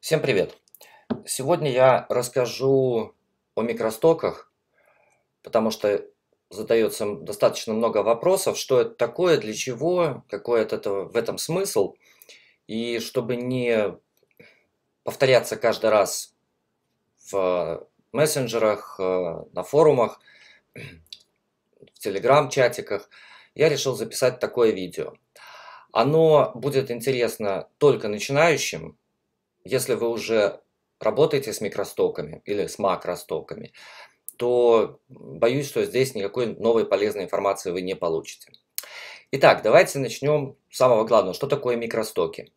Всем привет! Сегодня я расскажу о микростоках, потому что задается достаточно много вопросов, что это такое, для чего, какой от этого, в этом смысл. И чтобы не повторяться каждый раз в мессенджерах, э, на форумах, в телеграм-чатиках, я решил записать такое видео. Оно будет интересно только начинающим, если вы уже работаете с микростоками или с макростоками, то боюсь, что здесь никакой новой полезной информации вы не получите. Итак, давайте начнем с самого главного. Что такое микростоки?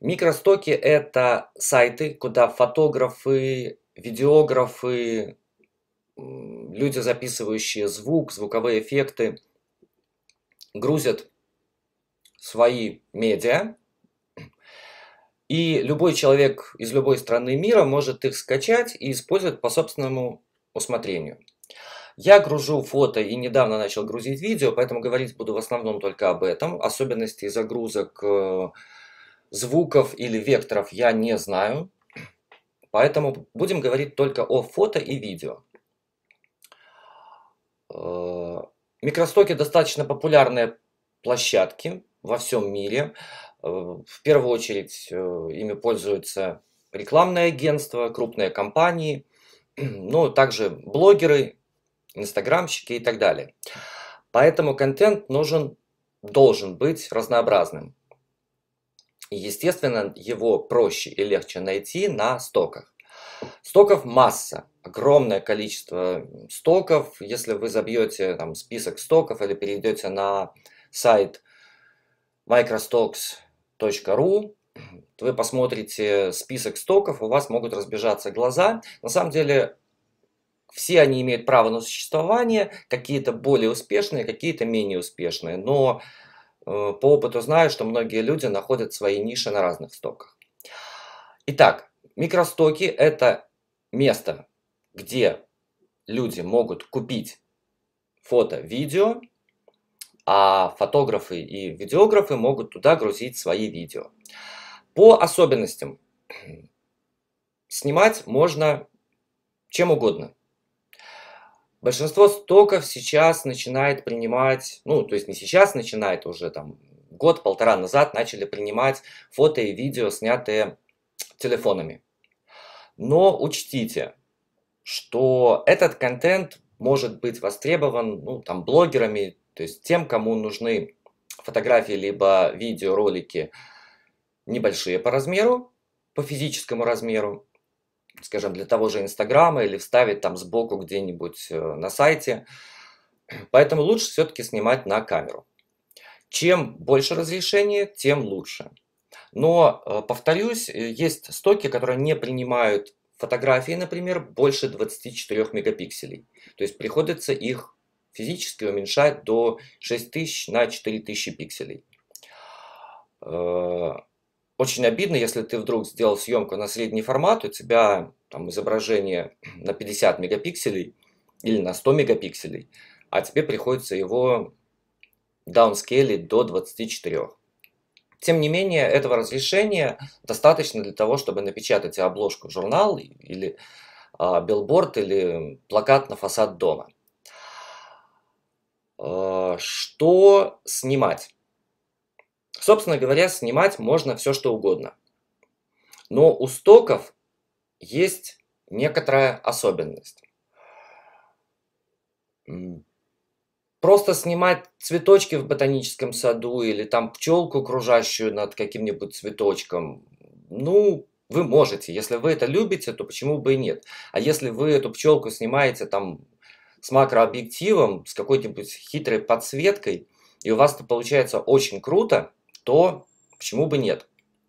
Микростоки – это сайты, куда фотографы, видеографы, люди, записывающие звук, звуковые эффекты, грузят свои медиа, и любой человек из любой страны мира может их скачать и использовать по собственному усмотрению. Я гружу фото и недавно начал грузить видео, поэтому говорить буду в основном только об этом. Особенности загрузок э, звуков или векторов я не знаю, поэтому будем говорить только о фото и видео. Э, микростоки достаточно популярные площадки во всем мире. Э, в первую очередь э, ими пользуются рекламные агентства, крупные компании, ну, также блогеры, инстаграмщики и так далее. Поэтому контент нужен, должен быть разнообразным. И, естественно, его проще и легче найти на стоках. Стоков масса, огромное количество стоков. Если вы забьете там, список стоков или перейдете на сайт microstocks.com, Ру. Вы посмотрите список стоков, у вас могут разбежаться глаза. На самом деле все они имеют право на существование, какие-то более успешные, какие-то менее успешные. Но э, по опыту знаю, что многие люди находят свои ниши на разных стоках. Итак, микростоки – это место, где люди могут купить фото, видео – а фотографы и видеографы могут туда грузить свои видео. По особенностям. Снимать можно чем угодно. Большинство стоков сейчас начинает принимать, ну, то есть не сейчас начинает, а уже там год-полтора назад начали принимать фото и видео, снятые телефонами. Но учтите, что этот контент может быть востребован ну, там, блогерами, то есть тем, кому нужны фотографии либо видеоролики небольшие по размеру, по физическому размеру, скажем, для того же Инстаграма или вставить там сбоку где-нибудь э, на сайте. Поэтому лучше все-таки снимать на камеру. Чем больше разрешение, тем лучше. Но, э, повторюсь, э, есть стоки, которые не принимают фотографии, например, больше 24 мегапикселей. То есть приходится их физически уменьшать до 6000 на 4000 пикселей. Э, очень обидно, если ты вдруг сделал съемку на средний формат, у тебя там изображение на 50 мегапикселей или на 100 мегапикселей, а тебе приходится его даунскейлить до 24. Тем не менее, этого разрешения достаточно для того, чтобы напечатать обложку в журнал или а, билборд или плакат на фасад дома. Э, что снимать? Собственно говоря, снимать можно все, что угодно. Но у стоков есть некоторая особенность. Просто снимать цветочки в ботаническом саду или там пчелку, кружащую над каким-нибудь цветочком, ну, вы можете. Если вы это любите, то почему бы и нет? А если вы эту пчелку снимаете там с макрообъективом, с какой-нибудь хитрой подсветкой, и у вас это получается очень круто, то почему бы нет?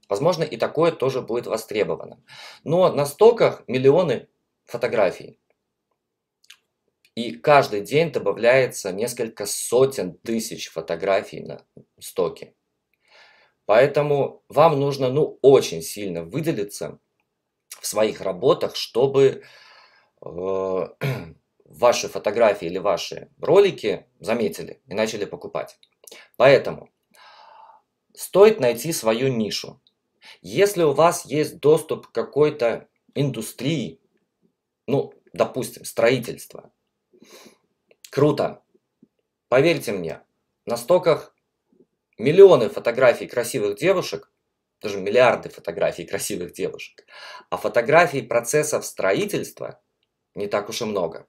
Возможно, и такое тоже будет востребовано. Но на стоках миллионы фотографий. И каждый день добавляется несколько сотен тысяч фотографий на стоке. Поэтому вам нужно ну, очень сильно выделиться в своих работах, чтобы э, ваши фотографии или ваши ролики заметили и начали покупать. Поэтому стоит найти свою нишу. Если у вас есть доступ к какой-то индустрии, ну, допустим, строительство, круто. Поверьте мне, на стоках миллионы фотографий красивых девушек, даже миллиарды фотографий красивых девушек, а фотографий процессов строительства не так уж и много.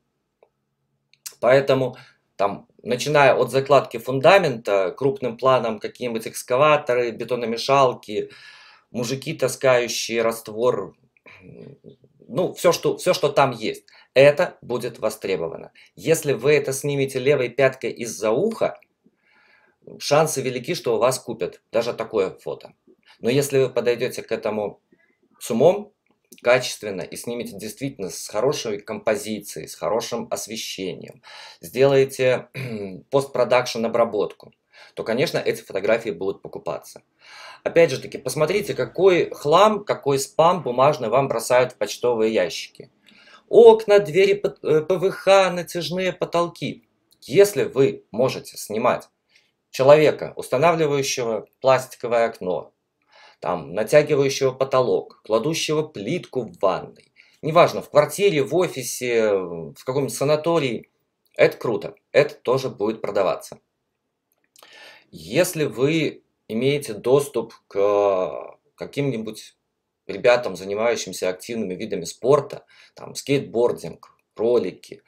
Поэтому там, начиная от закладки фундамента, крупным планом какие-нибудь экскаваторы, бетономешалки, мужики, таскающие раствор, ну, все что, все, что там есть, это будет востребовано. Если вы это снимете левой пяткой из-за уха, шансы велики, что у вас купят даже такое фото. Но если вы подойдете к этому с умом, качественно и снимете действительно с хорошей композицией, с хорошим освещением, сделаете постпродакшн обработку, то, конечно, эти фотографии будут покупаться. Опять же таки, посмотрите, какой хлам, какой спам бумажный вам бросают в почтовые ящики. Окна, двери э, ПВХ, натяжные потолки. Если вы можете снимать человека, устанавливающего пластиковое окно, там, натягивающего потолок, кладущего плитку в ванной. Неважно, в квартире, в офисе, в каком-нибудь санатории. Это круто, это тоже будет продаваться. Если вы имеете доступ к каким-нибудь ребятам, занимающимся активными видами спорта, там скейтбординг, ролики,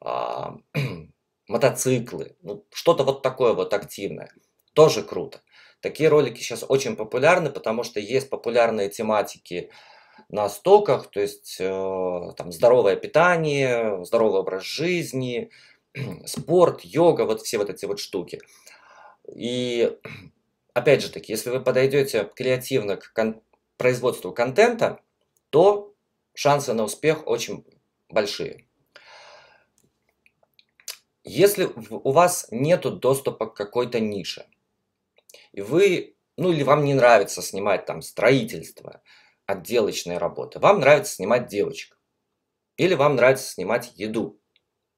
а, мотоциклы, ну, что-то вот такое вот активное, тоже круто. Такие ролики сейчас очень популярны, потому что есть популярные тематики на стоках, то есть э, там здоровое питание, здоровый образ жизни, спорт, йога, вот все вот эти вот штуки. И опять же таки, если вы подойдете креативно к кон производству контента, то шансы на успех очень большие. Если у вас нет доступа к какой-то нише, и вы, ну или вам не нравится снимать там строительство, отделочные работы, вам нравится снимать девочек, или вам нравится снимать еду,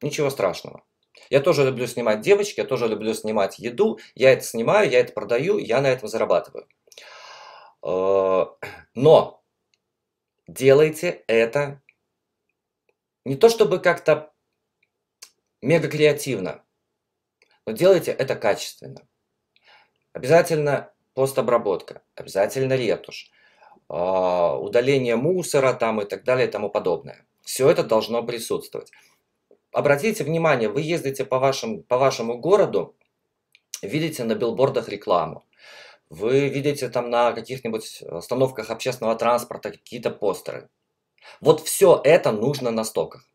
ничего страшного. Я тоже люблю снимать девочек, я тоже люблю снимать еду, я это снимаю, я это продаю, я на этом зарабатываю. Э, но делайте это не то чтобы как-то мега креативно, но делайте это качественно. Обязательно постобработка, обязательно ретушь, а, удаление мусора там и так далее и тому подобное. Все это должно присутствовать. Обратите внимание, вы ездите по, вашим, по вашему городу, видите на билбордах рекламу, вы видите там на каких-нибудь остановках общественного транспорта какие-то постеры. Вот все это нужно на стоках.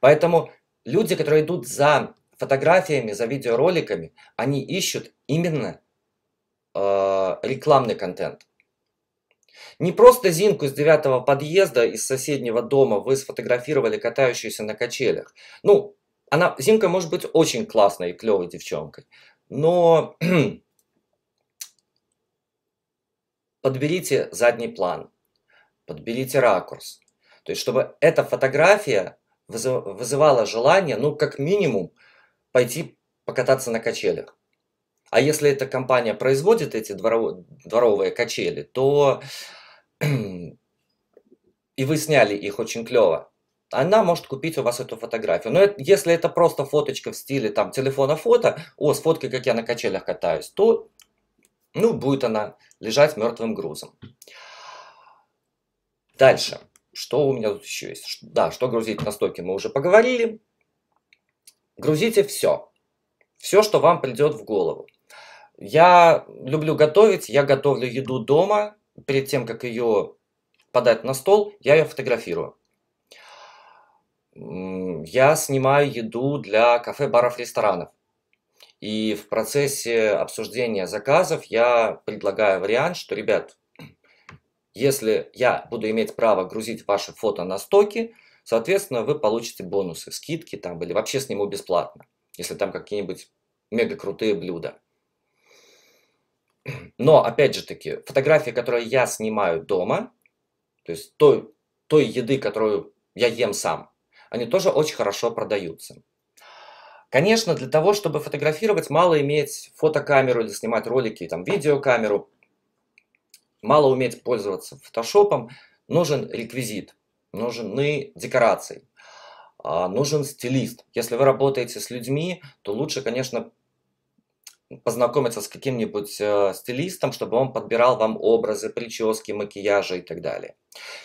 Поэтому люди, которые идут за фотографиями, за видеороликами, они ищут именно э, рекламный контент. Не просто Зинку с девятого подъезда из соседнего дома вы сфотографировали катающуюся на качелях. Ну, она, Зинка может быть очень классной и клевой девчонкой, но подберите задний план, подберите ракурс. То есть, чтобы эта фотография вызывала желание, ну, как минимум, пойти покататься на качелях. А если эта компания производит эти дворов... дворовые качели, то и вы сняли их очень клево, она может купить у вас эту фотографию. Но это, если это просто фоточка в стиле там телефона фото, о, с фоткой, как я на качелях катаюсь, то ну, будет она лежать мертвым грузом. Дальше. Что у меня тут еще есть? Да, что грузить на стойке мы уже поговорили. Грузите все. Все, что вам придет в голову. Я люблю готовить, я готовлю еду дома. Перед тем, как ее подать на стол, я ее фотографирую. Я снимаю еду для кафе, баров, ресторанов. И в процессе обсуждения заказов я предлагаю вариант, что, ребят, если я буду иметь право грузить ваши фото на стоки, Соответственно, вы получите бонусы, скидки там или вообще сниму бесплатно, если там какие-нибудь мега крутые блюда. Но, опять же таки, фотографии, которые я снимаю дома, то есть той, той еды, которую я ем сам, они тоже очень хорошо продаются. Конечно, для того, чтобы фотографировать, мало иметь фотокамеру или снимать ролики, там, видеокамеру, мало уметь пользоваться фотошопом, нужен реквизит нужны декорации, а, нужен стилист. Если вы работаете с людьми, то лучше, конечно, познакомиться с каким-нибудь э, стилистом, чтобы он подбирал вам образы, прически, макияжи и так далее.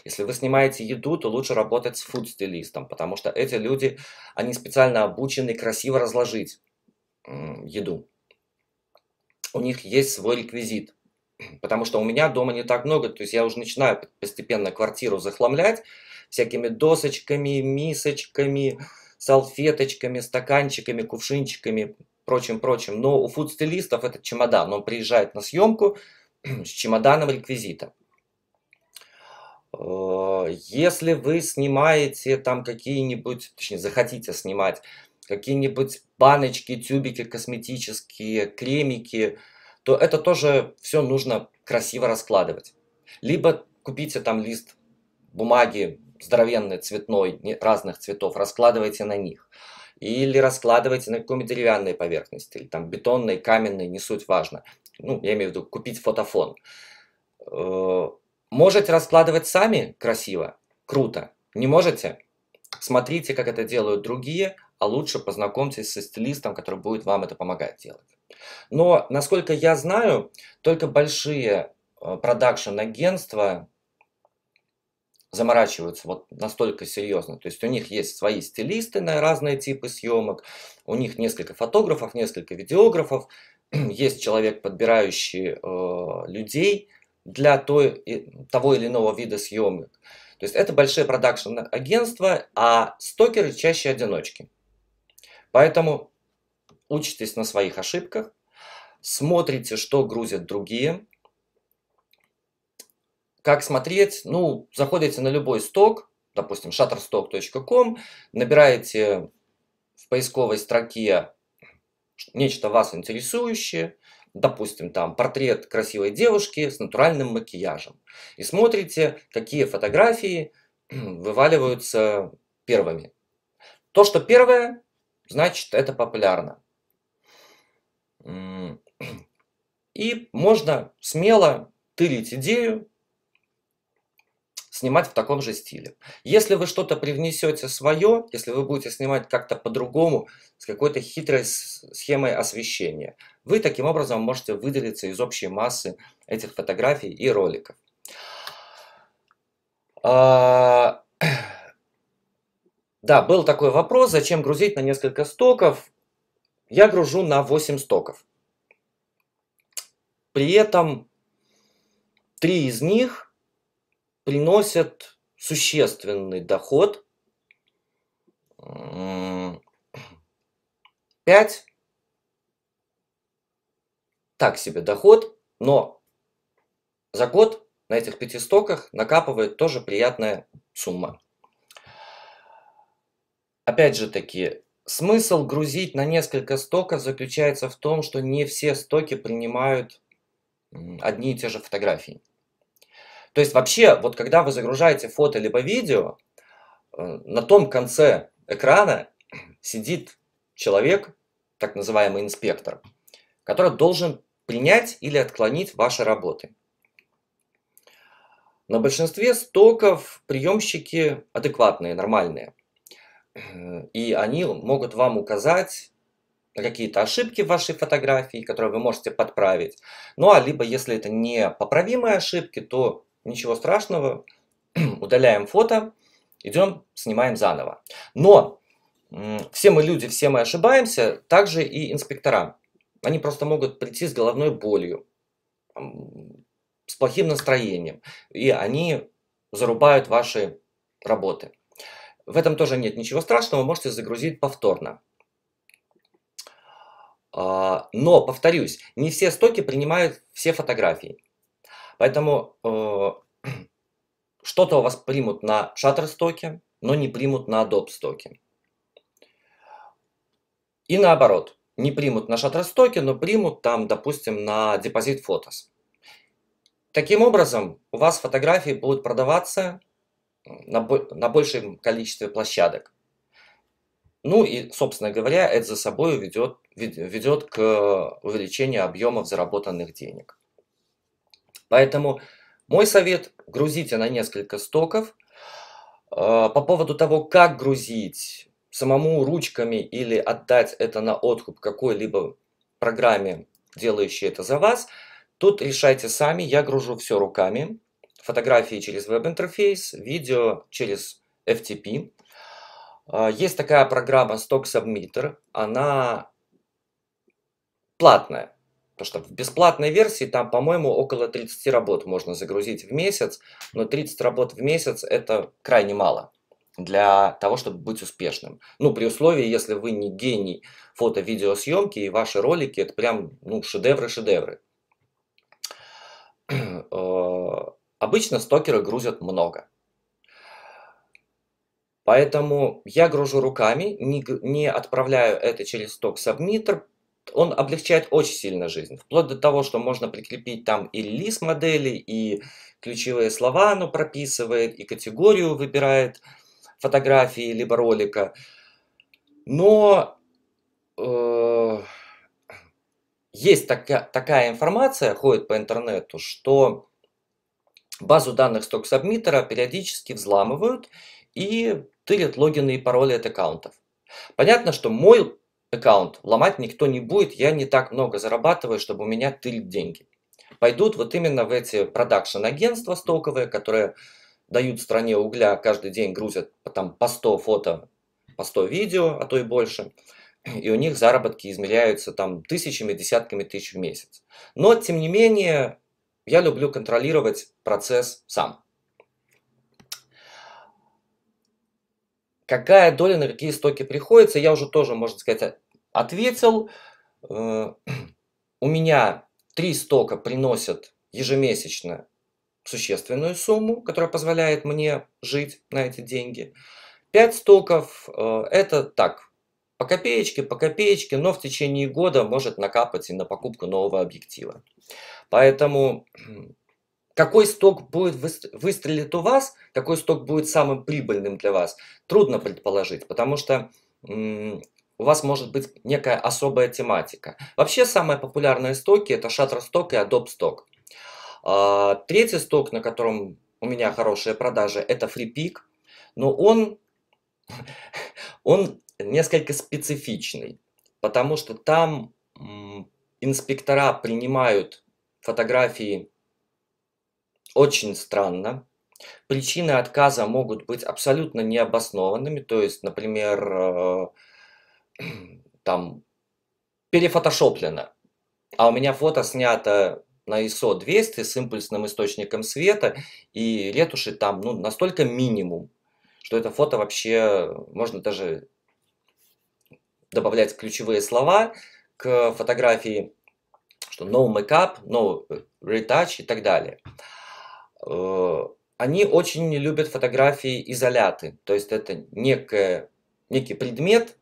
Если вы снимаете еду, то лучше работать с фуд-стилистом, потому что эти люди, они специально обучены красиво разложить еду. У них есть свой реквизит, потому что у меня дома не так много, то есть я уже начинаю постепенно квартиру захламлять, всякими досочками, мисочками, салфеточками, стаканчиками, кувшинчиками, прочим-прочим. Но у фудстилистов это чемодан, он приезжает на съемку с чемоданом реквизита. Э, если вы снимаете там какие-нибудь, точнее, захотите снимать какие-нибудь баночки, тюбики косметические, кремики, то это тоже все нужно красиво раскладывать. Либо купите там лист бумаги здоровенный цветной разных цветов, раскладывайте на них. Или раскладывайте на какой-нибудь деревянной поверхности, или там бетонной, каменной, не суть важно. Ну, я имею в виду купить фотофон. Э, можете раскладывать сами красиво, круто. Не можете? Смотрите, как это делают другие, а лучше познакомьтесь со стилистом, который будет вам это помогать делать. Но, насколько я знаю, только большие э, продакшн-агентства, заморачиваются вот настолько серьезно. То есть у них есть свои стилисты на разные типы съемок, у них несколько фотографов, несколько видеографов, есть человек, подбирающий э, людей для той, и того или иного вида съемок. То есть это большие продакшн-агентства, а стокеры чаще одиночки. Поэтому учитесь на своих ошибках, смотрите, что грузят другие, как смотреть? Ну, заходите на любой сток, допустим, shutterstock.com, набираете в поисковой строке нечто вас интересующее, допустим, там портрет красивой девушки с натуральным макияжем, и смотрите, какие фотографии вываливаются первыми. То, что первое, значит, это популярно. И можно смело тырить идею, снимать в таком же стиле. Если вы что-то привнесете свое, если вы будете снимать как-то по-другому, с какой-то хитрой схемой освещения, вы таким образом можете выделиться из общей массы этих фотографий и роликов. А, да, был такой вопрос, зачем грузить на несколько стоков? Я гружу на 8 стоков. При этом три из них приносят существенный доход. 5. Так себе доход, но за год на этих пяти стоках накапывает тоже приятная сумма. Опять же таки, смысл грузить на несколько стоков заключается в том, что не все стоки принимают одни и те же фотографии. То есть вообще, вот когда вы загружаете фото либо видео, э, на том конце экрана сидит человек, так называемый инспектор, который должен принять или отклонить ваши работы. На большинстве стоков приемщики адекватные, нормальные. И они могут вам указать какие-то ошибки в вашей фотографии, которые вы можете подправить. Ну а либо если это не поправимые ошибки, то ничего страшного, удаляем фото, идем, снимаем заново. Но все мы люди, все мы ошибаемся, также и инспектора. Они просто могут прийти с головной болью, с плохим настроением, и они зарубают ваши работы. В этом тоже нет ничего страшного, можете загрузить повторно. А, но, повторюсь, не все стоки принимают все фотографии. Поэтому э, что-то у вас примут на Shutterstock, но не примут на Adobe Stock. И наоборот, не примут на Shutterstock, но примут там, допустим, на депозит Photos. Таким образом, у вас фотографии будут продаваться на, на большем количестве площадок. Ну и, собственно говоря, это за собой ведет, ведет к э, увеличению объемов заработанных денег. Поэтому мой совет – грузите на несколько стоков. А, по поводу того, как грузить, самому ручками или отдать это на откуп какой-либо программе, делающей это за вас, тут решайте сами. Я гружу все руками. Фотографии через веб-интерфейс, видео через FTP. А, есть такая программа Stock Submitter. Она платная. Потому что в бесплатной версии там, по-моему, около 30 работ можно загрузить в месяц, но 30 работ в месяц это крайне мало для того, чтобы быть успешным. Ну, при условии, если вы не гений фото-видеосъемки, и ваши ролики это прям, ну, шедевры-шедевры. Э, обычно стокеры грузят много. Поэтому я гружу руками, не, не отправляю это через сток сабмитер, он облегчает очень сильно жизнь. Вплоть до того, что можно прикрепить там и лист модели, и ключевые слова оно прописывает, и категорию выбирает фотографии либо ролика. Но э, есть такая, такая информация, ходит по интернету, что базу данных StockSubmitter периодически взламывают и тырят логины и пароли от аккаунтов. Понятно, что мой аккаунт. Ломать никто не будет, я не так много зарабатываю, чтобы у меня тыль деньги. Пойдут вот именно в эти продакшн-агентства стоковые, которые дают стране угля, каждый день грузят там, по 100 фото, по 100 видео, а то и больше. И у них заработки измеряются там тысячами, десятками тысяч в месяц. Но, тем не менее, я люблю контролировать процесс сам. Какая доля на какие стоки приходится, я уже тоже, можно сказать, Ответил, э, у меня три стока приносят ежемесячно существенную сумму, которая позволяет мне жить на эти деньги. Пять стоков э, это так, по копеечке, по копеечке, но в течение года может накапать и на покупку нового объектива. Поэтому какой сток будет выстрелит у вас, какой сток будет самым прибыльным для вас, трудно предположить, потому что у вас может быть некая особая тематика. Вообще самые популярные стоки это Shutterstock и Adobe Stock. А, третий сток, на котором у меня хорошие продажи, это FreePick, но он, он несколько специфичный, потому что там инспектора принимают фотографии очень странно. Причины отказа могут быть абсолютно необоснованными, то есть, например, э, там перефотошоплено, а у меня фото снято на ISO 200 с импульсным источником света, и ретуши там ну, настолько минимум, что это фото вообще можно даже добавлять ключевые слова к фотографии, что no makeup, no retouch и так далее. Э, они очень любят фотографии изоляты, то есть это некое, некий предмет,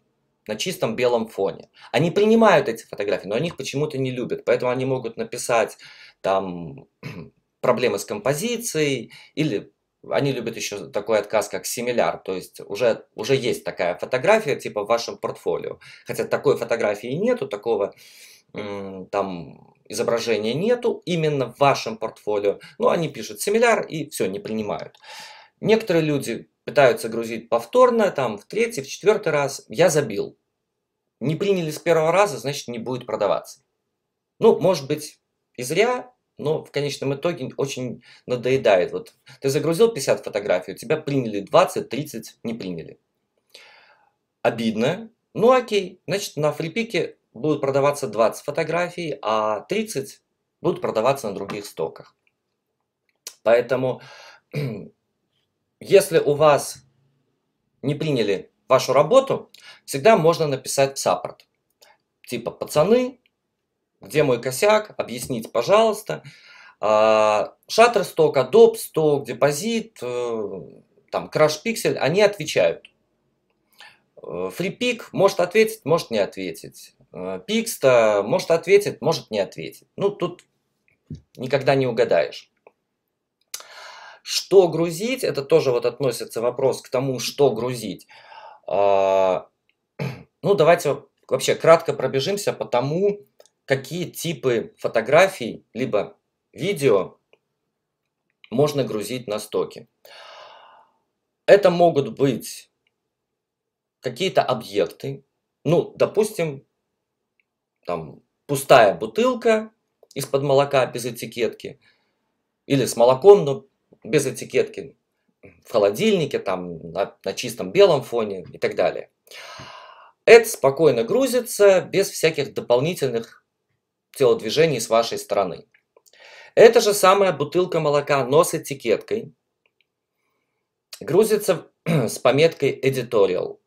на чистом белом фоне. Они принимают эти фотографии, но они их почему-то не любят, поэтому они могут написать там проблемы с композицией или они любят еще такой отказ, как симиляр, то есть уже, уже есть такая фотография, типа в вашем портфолио. Хотя такой фотографии нету, такого там изображения нету именно в вашем портфолио. Но они пишут симиляр и все, не принимают. Некоторые люди пытаются грузить повторно, там, в третий, в четвертый раз. Я забил. Не приняли с первого раза, значит, не будет продаваться. Ну, может быть, и зря, но в конечном итоге очень надоедает. Вот ты загрузил 50 фотографий, тебя приняли 20, 30 не приняли. Обидно. Ну окей, значит на фрипике будут продаваться 20 фотографий, а 30 будут продаваться на других стоках. Поэтому если у вас не приняли вашу работу, всегда можно написать саппорт. Типа, пацаны, где мой косяк, объясните, пожалуйста. Shutterstock, а, Adobe Stock, депозит, э, там, Crash Pixel, они отвечают. Фрипик э, может ответить, может не ответить. Пикста э, может ответить, может не ответить. Ну, тут никогда не угадаешь. Что грузить, это тоже вот относится вопрос к тому, что грузить. А, ну, давайте вообще кратко пробежимся по тому, какие типы фотографий, либо видео можно грузить на стоке. Это могут быть какие-то объекты. Ну, допустим, там пустая бутылка из-под молока без этикетки или с молоком, но без этикетки, в холодильнике, там на, на чистом белом фоне и так далее. Это спокойно грузится без всяких дополнительных телодвижений с вашей стороны. Это же самая бутылка молока, но с этикеткой. Грузится с пометкой editorial.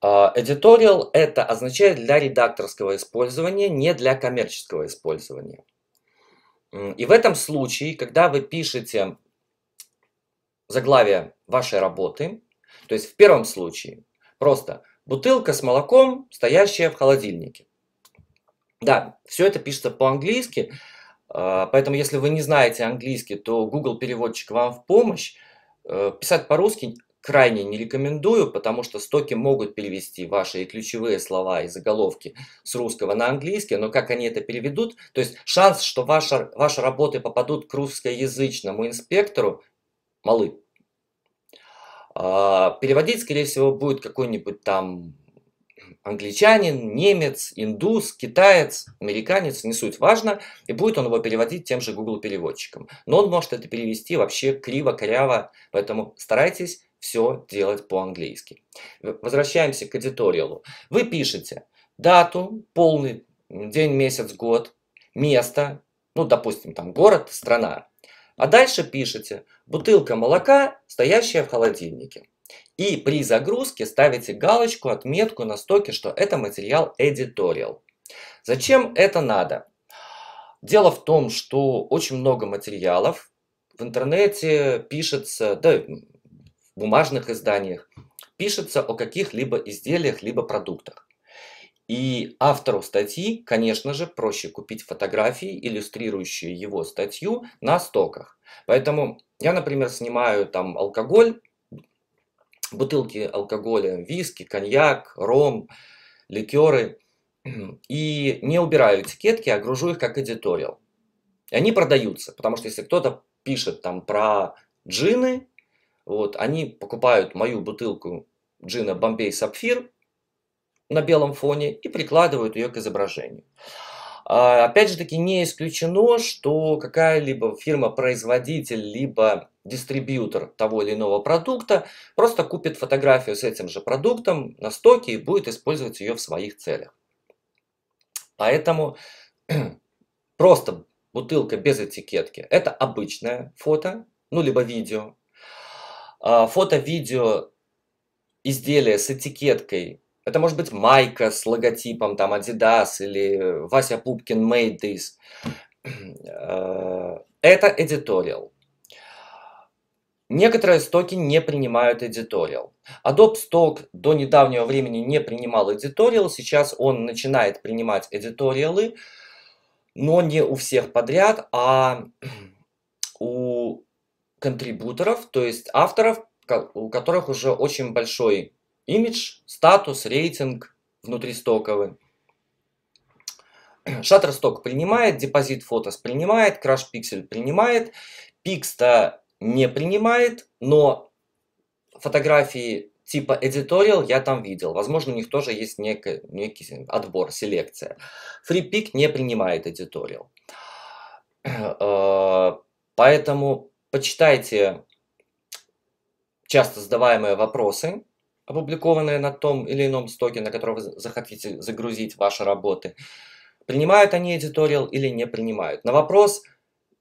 А, editorial это означает для редакторского использования, не для коммерческого использования. И в этом случае, когда вы пишете заглавие вашей работы, то есть в первом случае просто бутылка с молоком, стоящая в холодильнике. Да, все это пишется по-английски, а, поэтому если вы не знаете английский, то Google переводчик вам в помощь. Э, писать по-русски крайне не рекомендую, потому что стоки могут перевести ваши ключевые слова и заголовки с русского на английский, но как они это переведут, то есть шанс, что ваши, ваши работы попадут к русскоязычному инспектору, малы. А, переводить, скорее всего, будет какой-нибудь там англичанин, немец, индус, китаец, американец, не суть важно, и будет он его переводить тем же Google переводчиком. Но он может это перевести вообще криво-коряво, поэтому старайтесь все делать по-английски. Возвращаемся к эдиториалу. Вы пишете дату, полный день, месяц, год, место, ну, допустим, там город, страна. А дальше пишете «бутылка молока, стоящая в холодильнике». И при загрузке ставите галочку, отметку на стоке, что это материал editorial. Зачем это надо? Дело в том, что очень много материалов в интернете пишется, да бумажных изданиях пишется о каких-либо изделиях, либо продуктах. И автору статьи, конечно же, проще купить фотографии, иллюстрирующие его статью на стоках. Поэтому я, например, снимаю там алкоголь, бутылки алкоголя, виски, коньяк, ром, ликеры, и не убираю этикетки, а гружу их как эдиториал. И они продаются, потому что если кто-то пишет там про джины, вот, они покупают мою бутылку джина Бомбей Сапфир на белом фоне и прикладывают ее к изображению. А, опять же таки, не исключено, что какая-либо фирма-производитель, либо дистрибьютор того или иного продукта просто купит фотографию с этим же продуктом на стоке и будет использовать ее в своих целях. Поэтому просто бутылка без этикетки – это обычное фото, ну, либо видео, а, фото-видео изделия с этикеткой. Это может быть майка с логотипом, там, Adidas или Вася Пупкин made this. Э, это editorial. Некоторые стоки не принимают editorial. Adobe Stock до недавнего времени не принимал editorial, сейчас он начинает принимать editorial, но не у всех подряд, а контрибуторов, то есть авторов, у которых уже очень большой имидж, статус, рейтинг внутристоковый. Shutterstock принимает, депозит фотос принимает, Crash Pixel принимает, Pixta не принимает, но фотографии типа editorial я там видел. Возможно, у них тоже есть некий, некий отбор, селекция. FreePic не принимает editorial. Э, поэтому почитайте часто задаваемые вопросы, опубликованные на том или ином стоке, на который вы захотите загрузить ваши работы. Принимают они эдиториал или не принимают? На вопрос,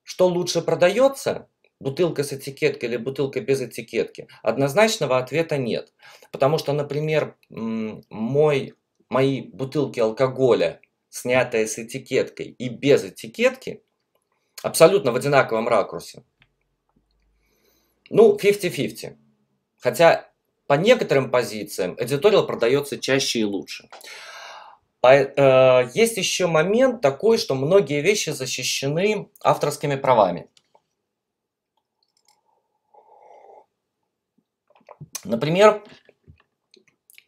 что лучше продается, бутылка с этикеткой или бутылка без этикетки, однозначного ответа нет. Потому что, например, мой, мои бутылки алкоголя, снятые с этикеткой и без этикетки, абсолютно в одинаковом ракурсе, ну, 50-50. Хотя по некоторым позициям эдиториал продается чаще и лучше. Э, есть еще момент такой, что многие вещи защищены авторскими правами. Например,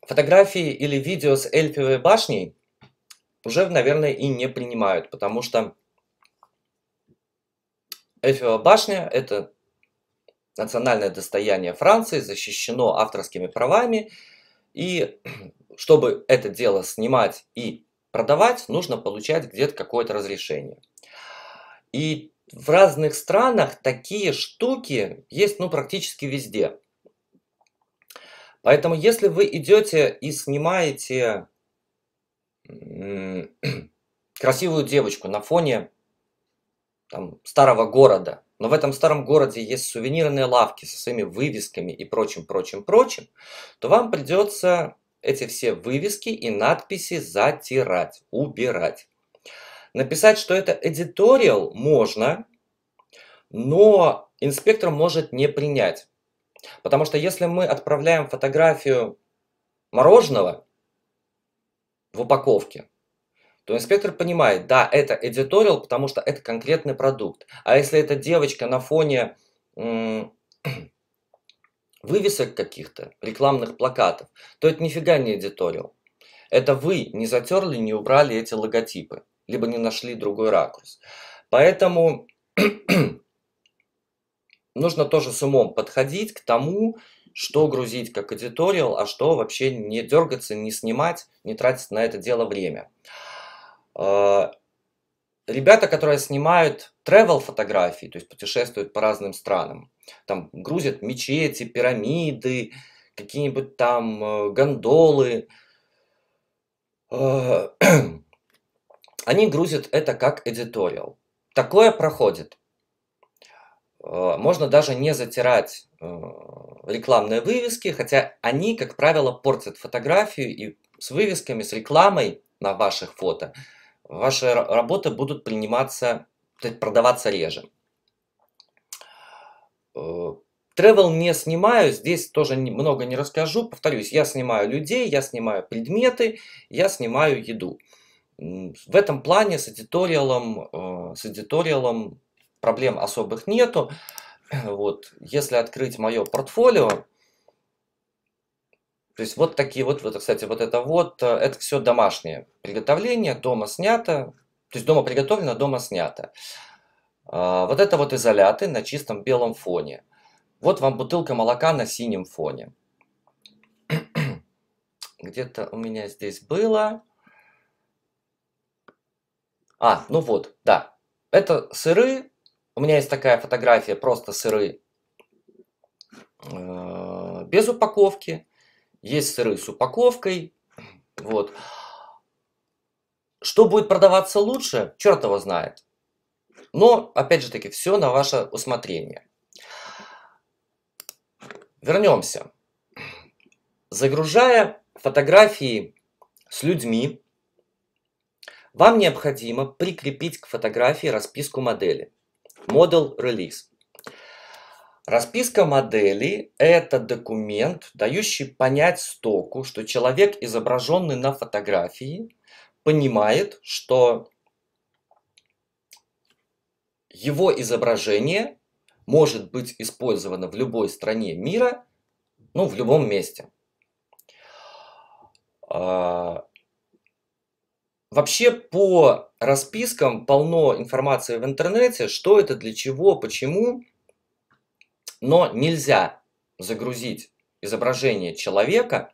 фотографии или видео с Эльфевой башней уже, наверное, и не принимают, потому что Эльфева башня – это национальное достояние Франции, защищено авторскими правами. И чтобы это дело снимать и продавать, нужно получать где-то какое-то разрешение. И в разных странах такие штуки есть ну, практически везде. Поэтому если вы идете и снимаете красивую девочку на фоне там, старого города, но в этом старом городе есть сувенирные лавки со своими вывесками и прочим, прочим, прочим, то вам придется эти все вывески и надписи затирать, убирать. Написать, что это editorial можно, но инспектор может не принять. Потому что если мы отправляем фотографию мороженого в упаковке, то инспектор понимает, да, это editorial, потому что это конкретный продукт. А если эта девочка на фоне вывесок каких-то, рекламных плакатов, то это нифига не editorial. Это вы не затерли, не убрали эти логотипы, либо не нашли другой ракурс. Поэтому нужно тоже с умом подходить к тому, что грузить как эдиториал, а что вообще не дергаться, не снимать, не тратить на это дело время. А, ребята, которые снимают travel фотографии, то есть путешествуют по разным странам, там грузят мечети, пирамиды, какие-нибудь там э, гондолы, а, они грузят это как editorial. Такое проходит. А, можно даже не затирать э, рекламные вывески, хотя они, как правило, портят фотографию и с вывесками, с рекламой на ваших фото – ваши работы будут приниматься, продаваться реже. Э, travel не снимаю, здесь тоже много не расскажу. Повторюсь, я снимаю людей, я снимаю предметы, я снимаю еду. В этом плане с эдиториалом, э, с эдиториалом проблем особых нету. Вот, если открыть мое портфолио, то есть вот такие вот, вот, кстати, вот это вот, э, это все домашнее приготовление, дома снято, то есть дома приготовлено, дома снято. А, вот это вот изоляты на чистом белом фоне. Вот вам бутылка молока на синем фоне. Где-то у меня здесь было. А, ну вот, да. Это сыры. У меня есть такая фотография, просто сыры э, без упаковки. Есть сыры с упаковкой. Вот. Что будет продаваться лучше, черт его знает. Но, опять же таки, все на ваше усмотрение. Вернемся. Загружая фотографии с людьми, вам необходимо прикрепить к фотографии расписку модели. Model Release. Расписка модели — это документ, дающий понять стоку, что человек, изображенный на фотографии, понимает, что его изображение может быть использовано в любой стране мира, ну, в любом месте. А, вообще по распискам полно информации в интернете, что это, для чего, почему – но нельзя загрузить изображение человека,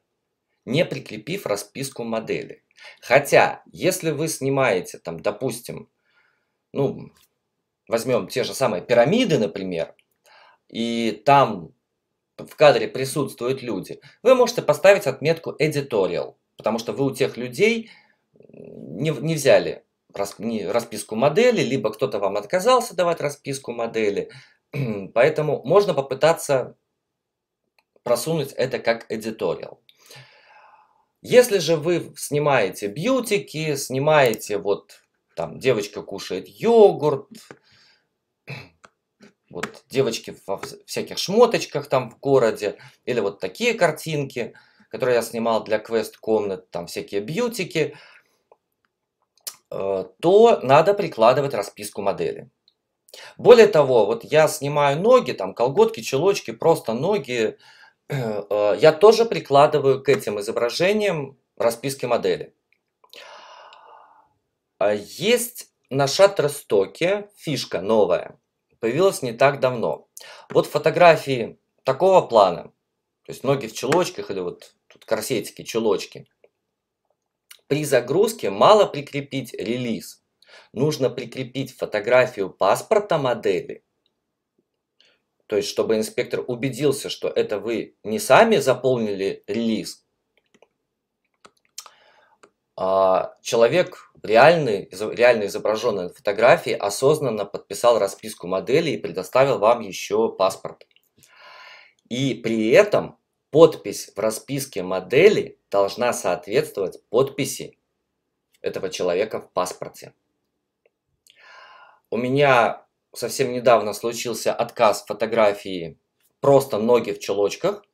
не прикрепив расписку модели. Хотя, если вы снимаете, там, допустим, ну, возьмем те же самые пирамиды, например, и там в кадре присутствуют люди, вы можете поставить отметку editorial, потому что вы у тех людей не, не взяли расписку модели, либо кто-то вам отказался давать расписку модели, Поэтому можно попытаться просунуть это как editorial. Если же вы снимаете бьютики, снимаете вот там девочка кушает йогурт, вот девочки во всяких шмоточках там в городе, или вот такие картинки, которые я снимал для квест-комнат, там всякие бьютики, э, то надо прикладывать расписку модели. Более того, вот я снимаю ноги, там колготки, чулочки, просто ноги, э, я тоже прикладываю к этим изображениям расписки модели. А есть на Шаттерстоке фишка новая, появилась не так давно. Вот фотографии такого плана, то есть ноги в чулочках или вот тут корсетики, чулочки. При загрузке мало прикрепить релиз нужно прикрепить фотографию паспорта модели, то есть чтобы инспектор убедился, что это вы не сами заполнили релиз, а человек реальный, реально изображенный на фотографии осознанно подписал расписку модели и предоставил вам еще паспорт. И при этом подпись в расписке модели должна соответствовать подписи этого человека в паспорте. У меня совсем недавно случился отказ фотографии просто ноги в чулочках.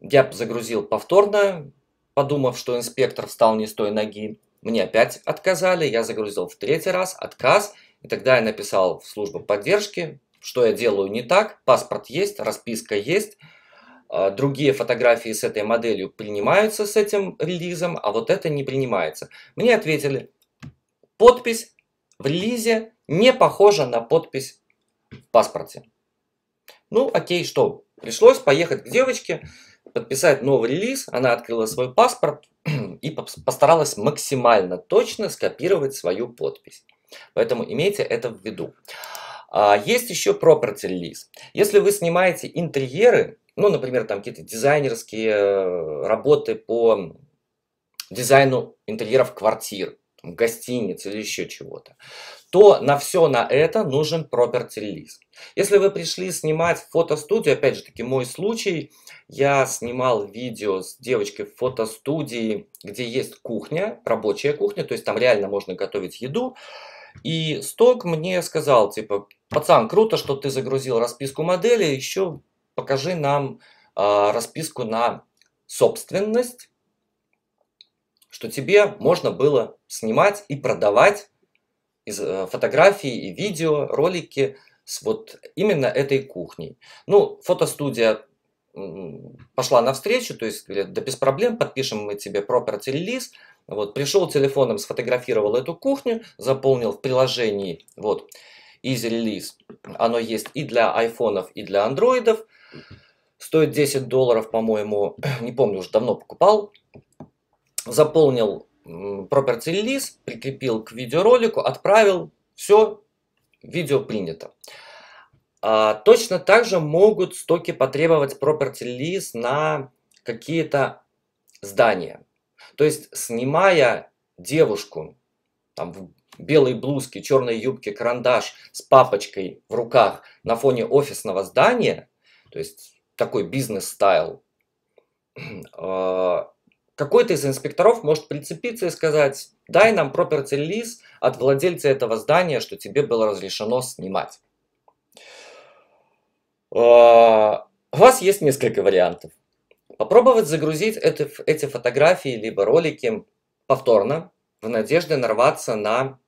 Я загрузил повторно, подумав, что инспектор встал не с той ноги. Мне опять отказали, я загрузил в третий раз отказ, и тогда я написал в службу поддержки, что я делаю не так, паспорт есть, расписка есть, а, другие фотографии с этой моделью принимаются с этим релизом, а вот это не принимается. Мне ответили, подпись в релизе не похожа на подпись в паспорте. Ну, окей, что? Пришлось поехать к девочке, подписать новый релиз. Она открыла свой паспорт и постаралась максимально точно скопировать свою подпись. Поэтому имейте это в виду. А, есть еще property релиз. Если вы снимаете интерьеры, ну, например, там какие-то дизайнерские э, работы по дизайну интерьеров квартир, там, гостиниц или еще чего-то, то на все на это нужен property-лист. Если вы пришли снимать в фотостудию, опять же таки мой случай, я снимал видео с девочкой в фотостудии, где есть кухня, рабочая кухня, то есть там реально можно готовить еду, и сток мне сказал, типа, пацан, круто, что ты загрузил расписку модели, еще покажи нам э, расписку на собственность, что тебе можно было снимать и продавать э, фотографии и видео, ролики с вот именно этой кухней. Ну, фотостудия пошла навстречу, то есть говорят, да без проблем, подпишем мы тебе property релиз. Вот, пришел телефоном, сфотографировал эту кухню, заполнил в приложении, вот, Easy Release. Оно есть и для айфонов, и для андроидов. Стоит 10 долларов, по-моему, не помню, уже давно покупал заполнил property list, прикрепил к видеоролику, отправил, все, видео принято. А, точно так же могут стоки потребовать property list на какие-то здания. То есть, снимая девушку там, в белой блузке, черной юбке, карандаш с папочкой в руках на фоне офисного здания, то есть такой бизнес-стайл, а, какой-то из инспекторов может прицепиться и сказать, дай нам property лист от владельца этого здания, что тебе было разрешено снимать. А, у вас есть несколько вариантов. Попробовать загрузить это, эти фотографии либо ролики повторно, в надежде нарваться на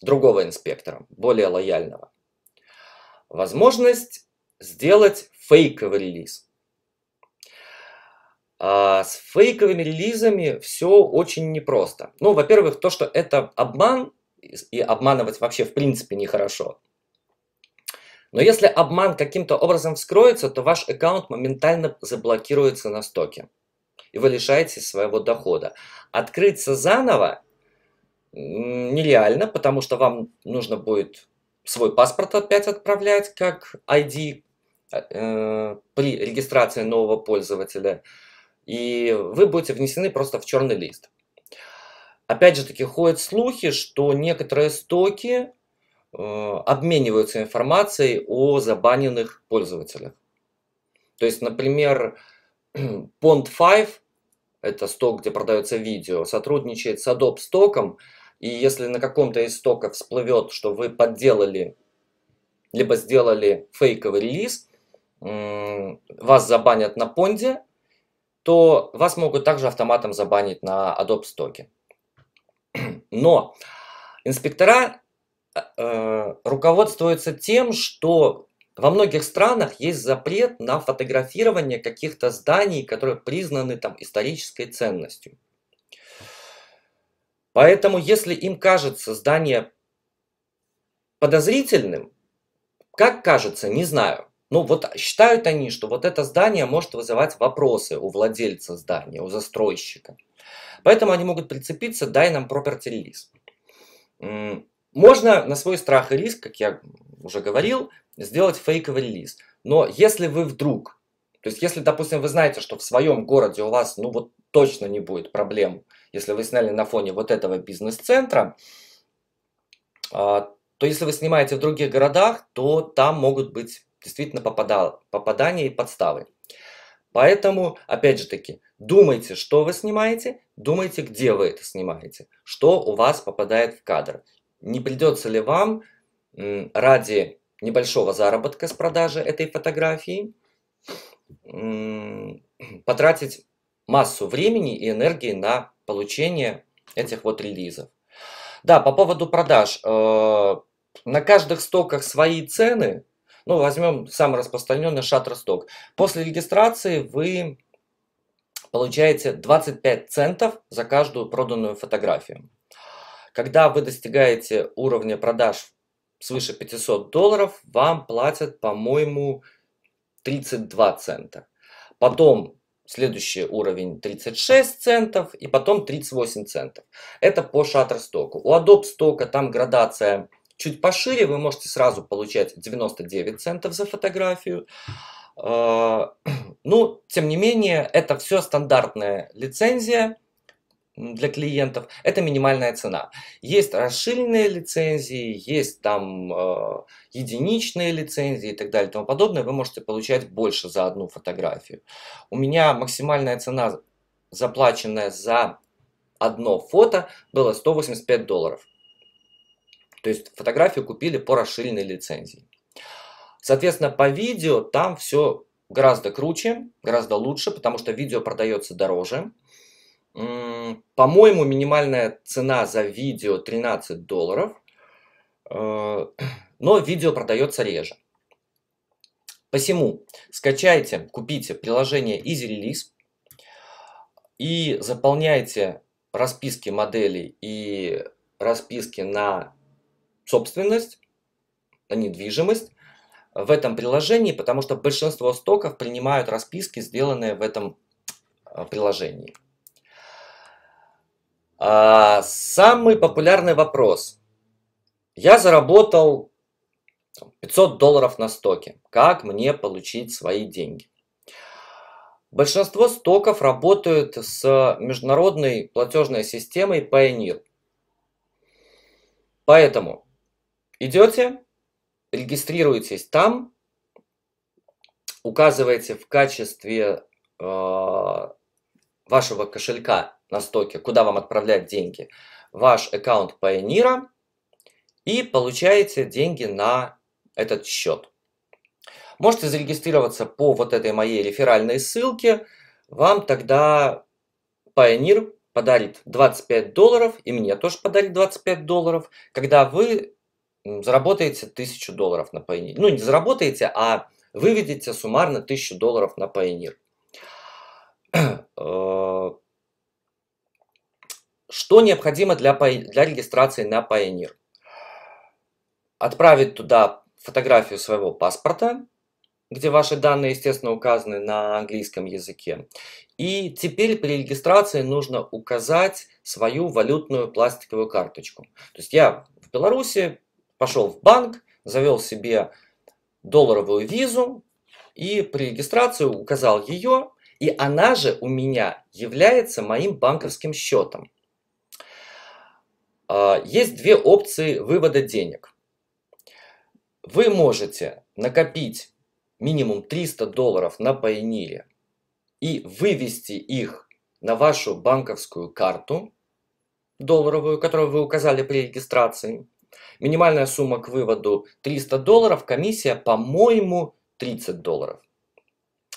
другого инспектора, более лояльного. Возможность сделать фейковый релиз. А, с фейковыми релизами все очень непросто. Ну, во-первых, то, что это обман, и обманывать вообще в принципе нехорошо. Но если обман каким-то образом вскроется, то ваш аккаунт моментально заблокируется на стоке. И вы лишаетесь своего дохода. Открыться заново нереально, потому что вам нужно будет свой паспорт опять отправлять как ID э, при регистрации нового пользователя. И вы будете внесены просто в черный лист. Опять же таки ходят слухи, что некоторые стоки э, обмениваются информацией о забаненных пользователях. То есть, например, Pond5, это сток, где продается видео, сотрудничает с Adobe стоком, и если на каком-то из стоков всплывет, что вы подделали, либо сделали фейковый релиз, вас забанят на понде, то вас могут также автоматом забанить на Adobe Stock. Но инспектора э, руководствуются тем, что во многих странах есть запрет на фотографирование каких-то зданий, которые признаны там исторической ценностью. Поэтому, если им кажется здание подозрительным, как кажется, не знаю. Ну вот считают они, что вот это здание может вызывать вопросы у владельца здания, у застройщика. Поэтому они могут прицепиться, дай нам property лист. Можно на свой страх и риск, как я уже говорил, сделать фейковый релиз. Но если вы вдруг, то есть если, допустим, вы знаете, что в своем городе у вас, ну вот точно не будет проблем, если вы сняли на фоне вот этого бизнес-центра, а, то если вы снимаете в других городах, то там могут быть действительно попадал, попадание и подставы. Поэтому, опять же таки, думайте, что вы снимаете, думайте, где вы это снимаете, что у вас попадает в кадр. Не придется ли вам ради небольшого заработка с продажи этой фотографии потратить массу времени и энергии на получение этих вот релизов. Да, по поводу продаж. Э, на каждых стоках свои цены, ну, возьмем самый распространенный Shutterstock. После регистрации вы получаете 25 центов за каждую проданную фотографию. Когда вы достигаете уровня продаж свыше 500 долларов, вам платят, по-моему, 32 цента. Потом следующий уровень 36 центов и потом 38 центов. Это по Shutterstock. У Adobe Stock там градация Чуть пошире вы можете сразу получать 99 центов за фотографию. А, ну, тем не менее, это все стандартная лицензия для клиентов. Это минимальная цена. Есть расширенные лицензии, есть там э, единичные лицензии и так далее и тому подобное. Вы можете получать больше за одну фотографию. У меня максимальная цена, заплаченная за одно фото, было 185 долларов. То есть фотографию купили по расширенной лицензии. Соответственно, по видео там все гораздо круче, гораздо лучше, потому что видео продается дороже. По-моему, минимальная цена за видео 13 долларов, э, но видео продается реже. Посему скачайте, купите приложение Easy Release и заполняйте расписки моделей и расписки на собственность, а недвижимость в этом приложении, потому что большинство стоков принимают расписки, сделанные в этом а, приложении. А, самый популярный вопрос. Я заработал 500 долларов на стоке. Как мне получить свои деньги? Большинство стоков работают с международной платежной системой Payoneer. Поэтому Идете, регистрируетесь там, указываете в качестве э, вашего кошелька на стоке, куда вам отправлять деньги, ваш аккаунт Payoneer и получаете деньги на этот счет. Можете зарегистрироваться по вот этой моей реферальной ссылке. Вам тогда Payoneer подарит 25 долларов, и мне тоже подарит 25 долларов, когда вы заработаете тысячу долларов на Payoneer. Ну, не заработаете, а выведете суммарно тысячу долларов на Пайнир. Э, что необходимо для, для регистрации на Payoneer? Отправить туда фотографию своего паспорта, где ваши данные, естественно, указаны на английском языке. И теперь при регистрации нужно указать свою валютную пластиковую карточку. То есть я в Беларуси, пошел в банк, завел себе долларовую визу и при регистрации указал ее, и она же у меня является моим банковским счетом. А, есть две опции вывода денег. Вы можете накопить минимум 300 долларов на Payoneer и вывести их на вашу банковскую карту долларовую, которую вы указали при регистрации. Минимальная сумма к выводу 300 долларов, комиссия, по-моему, 30 долларов.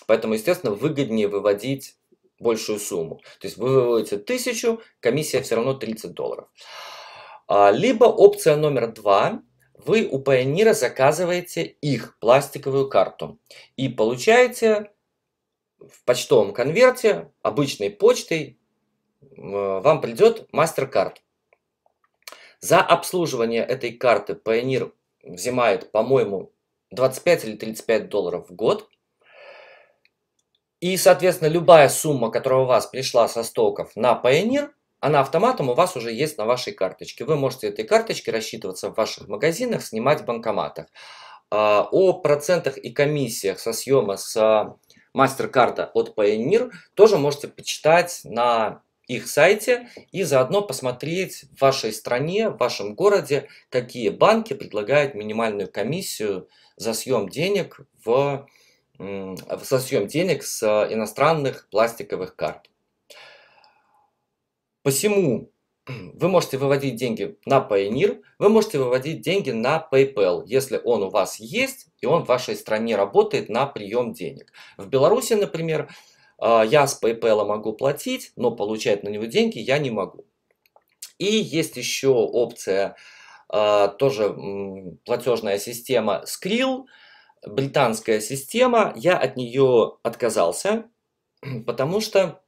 Поэтому, естественно, выгоднее выводить большую сумму. То есть вы выводите 1000, комиссия все равно 30 долларов. А, либо опция номер два. Вы у Payoneer заказываете их пластиковую карту и получаете в почтовом конверте, обычной почтой, вам придет MasterCard. За обслуживание этой карты Pioneer взимает, по-моему, 25 или 35 долларов в год. И, соответственно, любая сумма, которая у вас пришла со стоков на Pioneer, она автоматом у вас уже есть на вашей карточке. Вы можете этой карточки рассчитываться в ваших магазинах, снимать в банкоматах. А, о процентах и комиссиях со съема с а, MasterCard от Pioneer тоже можете почитать на их сайте и заодно посмотреть в вашей стране, в вашем городе, какие банки предлагают минимальную комиссию за съем денег в за съем денег с иностранных пластиковых карт. Посему вы можете выводить деньги на Payoneer, вы можете выводить деньги на PayPal, если он у вас есть и он в вашей стране работает на прием денег. В Беларуси, например, а, я с PayPal могу платить, но получать на него деньги я не могу. И есть еще опция, а, тоже платежная система Skrill, британская система. Я от нее отказался, потому что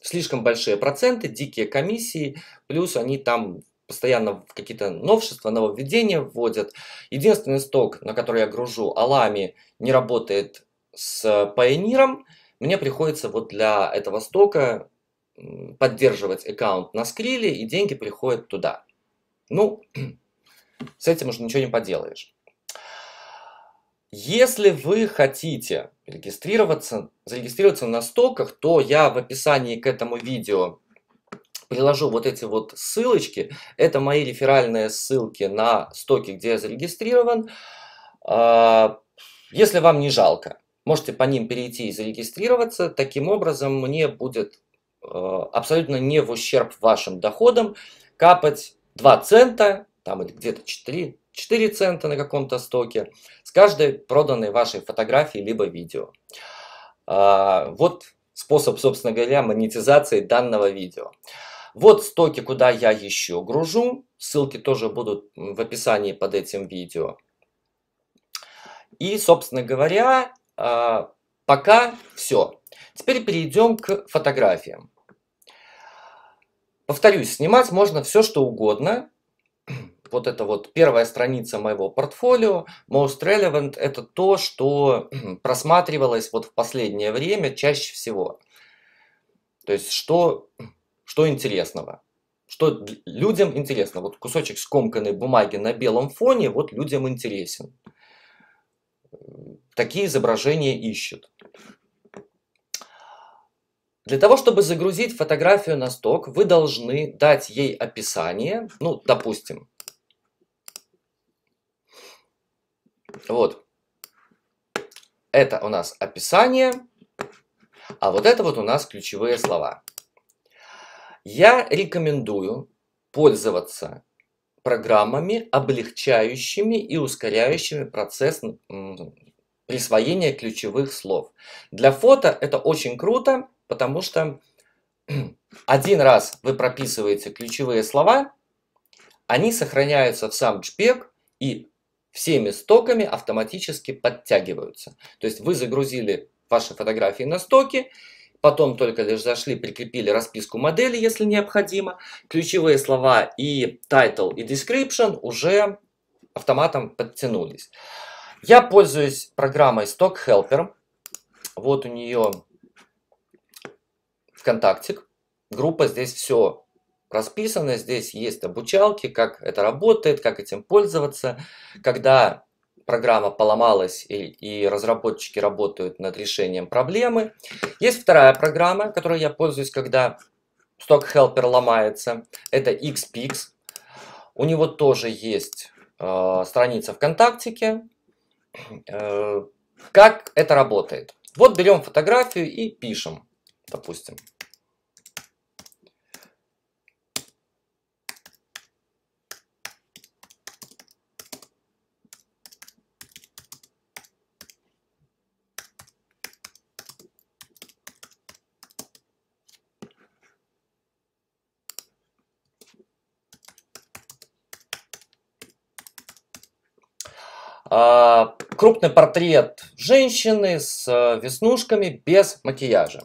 слишком большие проценты, дикие комиссии, плюс они там постоянно какие-то новшества, нововведения вводят. Единственный сток, на который я гружу Alami, не работает с Payoneer, мне приходится вот для этого стока поддерживать аккаунт на скриле, и деньги приходят туда. Ну, с этим уже ничего не поделаешь. Если вы хотите регистрироваться, зарегистрироваться на стоках, то я в описании к этому видео приложу вот эти вот ссылочки. Это мои реферальные ссылки на стоки, где я зарегистрирован. А, если вам не жалко. Можете по ним перейти и зарегистрироваться. Таким образом, мне будет э, абсолютно не в ущерб вашим доходам капать 2 цента, там или где-то 4, 4 цента на каком-то стоке с каждой проданной вашей фотографии либо видео. А, вот способ, собственно говоря, монетизации данного видео. Вот стоки, куда я еще гружу. Ссылки тоже будут в описании под этим видео. И, собственно говоря, а, пока все. Теперь перейдем к фотографиям. Повторюсь, снимать можно все, что угодно. Вот это вот первая страница моего портфолио. Most relevant – это то, что просматривалось вот в последнее время чаще всего. То есть, что, что интересного? Что людям интересно? Вот кусочек скомканной бумаги на белом фоне, вот людям интересен такие изображения ищут Для того, чтобы загрузить фотографию на сток, вы должны дать ей описание, ну, допустим. Вот. Это у нас описание, а вот это вот у нас ключевые слова. Я рекомендую пользоваться программами, облегчающими и ускоряющими процесс присвоения ключевых слов. Для фото это очень круто, потому что один раз вы прописываете ключевые слова, они сохраняются в сам JPEG и всеми стоками автоматически подтягиваются. То есть вы загрузили ваши фотографии на стоки, Потом только лишь зашли, прикрепили расписку модели, если необходимо. Ключевые слова и title, и description уже автоматом подтянулись. Я пользуюсь программой Stock Helper. Вот у нее ВКонтакте. Группа здесь все расписано, здесь есть обучалки, как это работает, как этим пользоваться. Когда программа поломалась и, и разработчики работают над решением проблемы. Есть вторая программа, которой я пользуюсь, когда сток helper ломается. Это XPix. У него тоже есть э, страница ВКонтактике. Э, как это работает? Вот берем фотографию и пишем, допустим. крупный портрет женщины с э, веснушками без макияжа.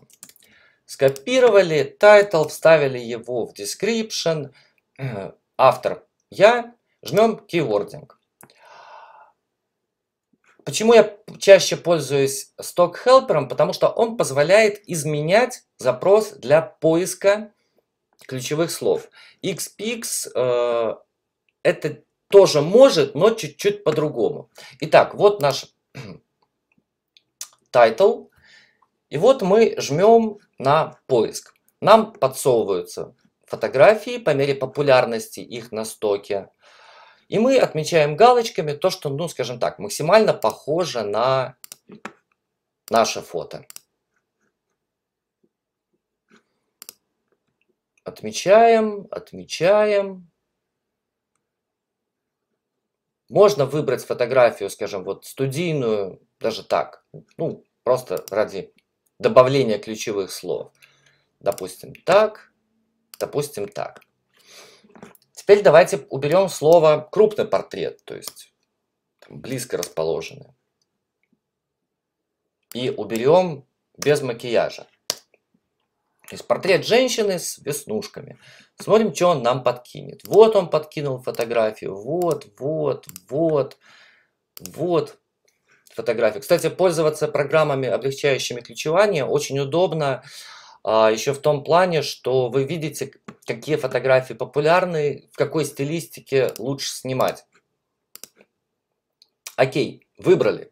Скопировали тайтл, вставили его в description. Э, автор я. Жмем keywording. Почему я чаще пользуюсь сток хелпером? Потому что он позволяет изменять запрос для поиска ключевых слов. XPX э, это тоже может, но чуть-чуть по-другому. Итак, вот наш тайтл. И вот мы жмем на поиск. Нам подсовываются фотографии по мере популярности их на стоке. И мы отмечаем галочками то, что, ну, скажем так, максимально похоже на наше фото. Отмечаем, отмечаем. Можно выбрать фотографию, скажем, вот студийную, даже так, ну, просто ради добавления ключевых слов. Допустим, так, допустим, так. Теперь давайте уберем слово крупный портрет, то есть близко расположенный. И уберем без макияжа. То есть портрет женщины с веснушками. Смотрим, что он нам подкинет. Вот он подкинул фотографию. Вот, вот, вот, вот фотографию. Кстати, пользоваться программами, облегчающими ключевание, очень удобно а, еще в том плане, что вы видите, какие фотографии популярны, в какой стилистике лучше снимать. Окей, выбрали.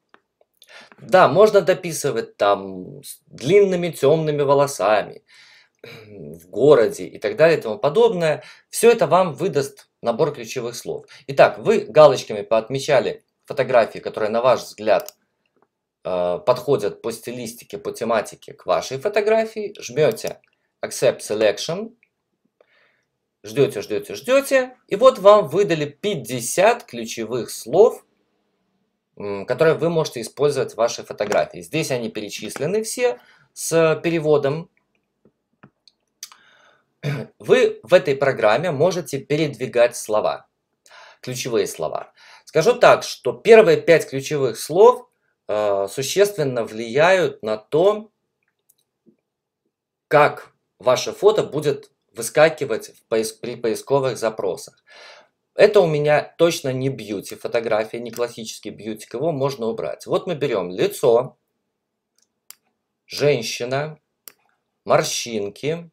Да, можно дописывать там с длинными темными волосами в городе и так далее и тому подобное. Все это вам выдаст набор ключевых слов. Итак, вы галочками поотмечали фотографии, которые, на ваш взгляд, э, подходят по стилистике, по тематике к вашей фотографии. Жмете Accept Selection, ждете, ждете, ждете. И вот вам выдали 50 ключевых слов которые вы можете использовать в вашей фотографии. Здесь они перечислены все с переводом. Вы в этой программе можете передвигать слова, ключевые слова. Скажу так, что первые пять ключевых слов э, существенно влияют на то, как ваше фото будет выскакивать в поиск, при поисковых запросах. Это у меня точно не бьюти фотография, не классический бьюти, его можно убрать. Вот мы берем лицо, женщина, морщинки.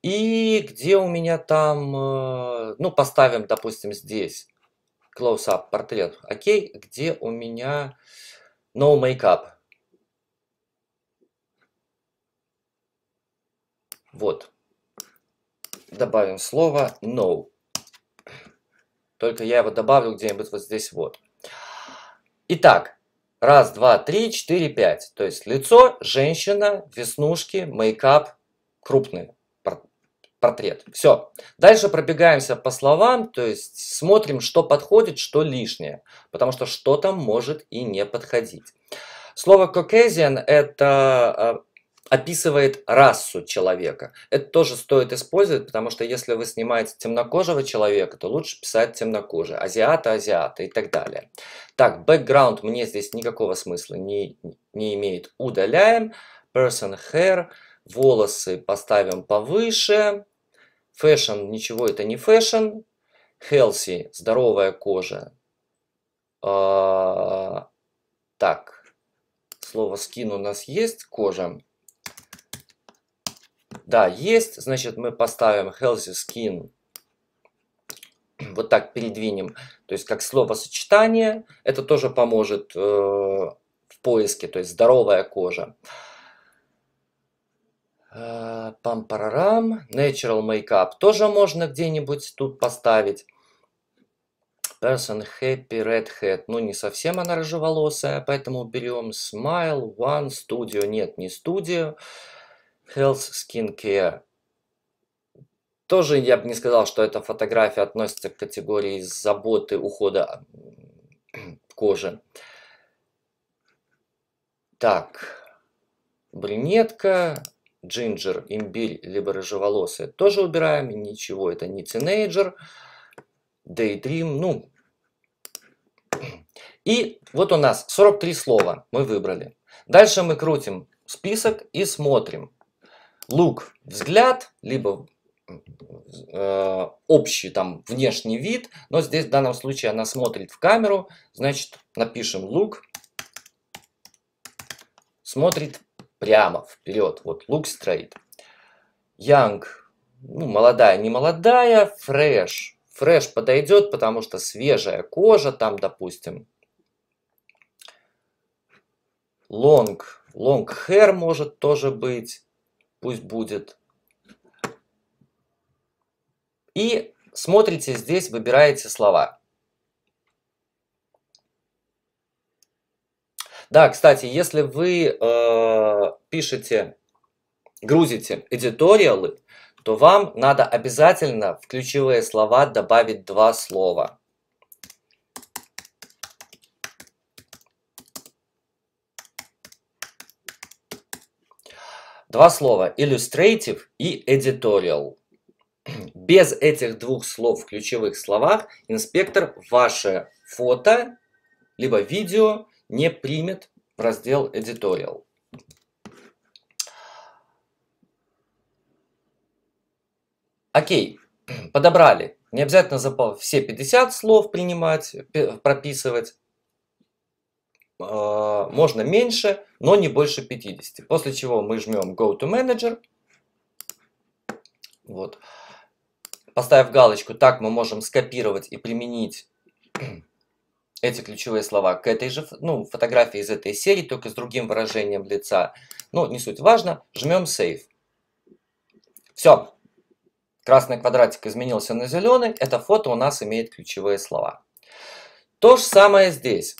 И где у меня там, э, ну поставим, допустим, здесь close-up портрет, окей, где у меня no makeup. Вот. Добавим слово no. Только я его добавлю где-нибудь вот здесь вот. Итак, раз, два, три, четыре, пять. То есть лицо, женщина, веснушки, мейкап, крупный портрет. Все. Дальше пробегаемся по словам, то есть смотрим, что подходит, что лишнее. Потому что что-то может и не подходить. Слово Caucasian – это а, описывает расу человека. Это тоже стоит использовать, потому что если вы снимаете темнокожего человека, то лучше писать темнокожий, азиата, азиата и так далее. Так, background мне здесь никакого смысла не, не имеет. Удаляем. Person hair. Волосы поставим повыше. Fashion, ничего это не fashion. Healthy, здоровая кожа. А, так, слово skin у нас есть, кожа. Да, есть. Значит, мы поставим healthy skin. Вот так передвинем. То есть, как словосочетание. Это тоже поможет э, в поиске. То есть, здоровая кожа. Э, Natural makeup тоже можно где-нибудь тут поставить. Person Happy Redhead. Ну, не совсем она рыжеволосая, поэтому берем Smile One Studio. Нет, не Studio. Studio. Health Skin Care. Тоже я бы не сказал, что эта фотография относится к категории заботы ухода кожи. Так, брюнетка, джинджер, имбирь, либо рыжеволосые тоже убираем. Ничего, это не тинейджер, daydream ну. И вот у нас 43 слова мы выбрали. Дальше мы крутим список и смотрим лук – взгляд, либо э, общий там внешний вид, но здесь в данном случае она смотрит в камеру, значит напишем лук, смотрит прямо вперед, вот лук строит. Young, ну молодая, не молодая, fresh, fresh подойдет, потому что свежая кожа там, допустим. Long, long hair может тоже быть пусть будет. И смотрите здесь, выбираете слова. Да, кстати, если вы э, пишете, грузите эдиториалы, то вам надо обязательно в ключевые слова добавить два слова. Два слова – illustrative и editorial. Без этих двух слов в ключевых словах инспектор ваше фото либо видео не примет в раздел editorial. Окей, подобрали. Не обязательно все 50 слов принимать, прописывать. А, можно меньше, но не больше 50. После чего мы жмем Go to Manager. Вот. Поставив галочку, так мы можем скопировать и применить эти ключевые слова к этой же ну, фотографии из этой серии, только с другим выражением лица. Ну, не суть важно. Жмем Save. Все. Красный квадратик изменился на зеленый. Это фото у нас имеет ключевые слова. То же самое здесь.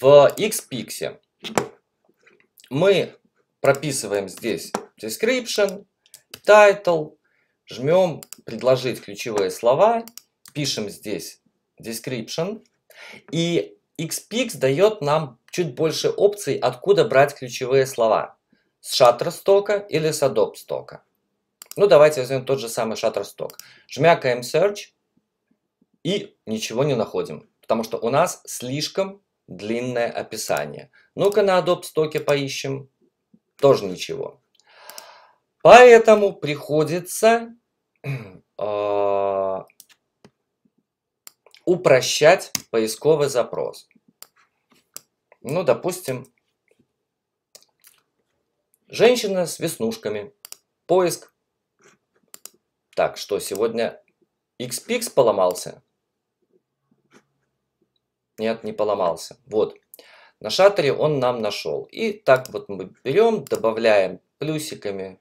В XPix мы прописываем здесь description, title, жмем «Предложить ключевые слова», пишем здесь description, и XPix дает нам чуть больше опций, откуда брать ключевые слова. С Shutterstock или с Adobe Stock. Ну, давайте возьмем тот же самый Shutterstock. Жмякаем Search и ничего не находим, потому что у нас слишком длинное описание. Ну-ка на Adobe Stock поищем. Тоже ничего. Поэтому приходится а, упрощать поисковый запрос. Ну, допустим, женщина с веснушками. Поиск. Так, что сегодня XPix поломался? Нет, не поломался. Вот. На шаттере он нам нашел. И так вот мы берем, добавляем плюсиками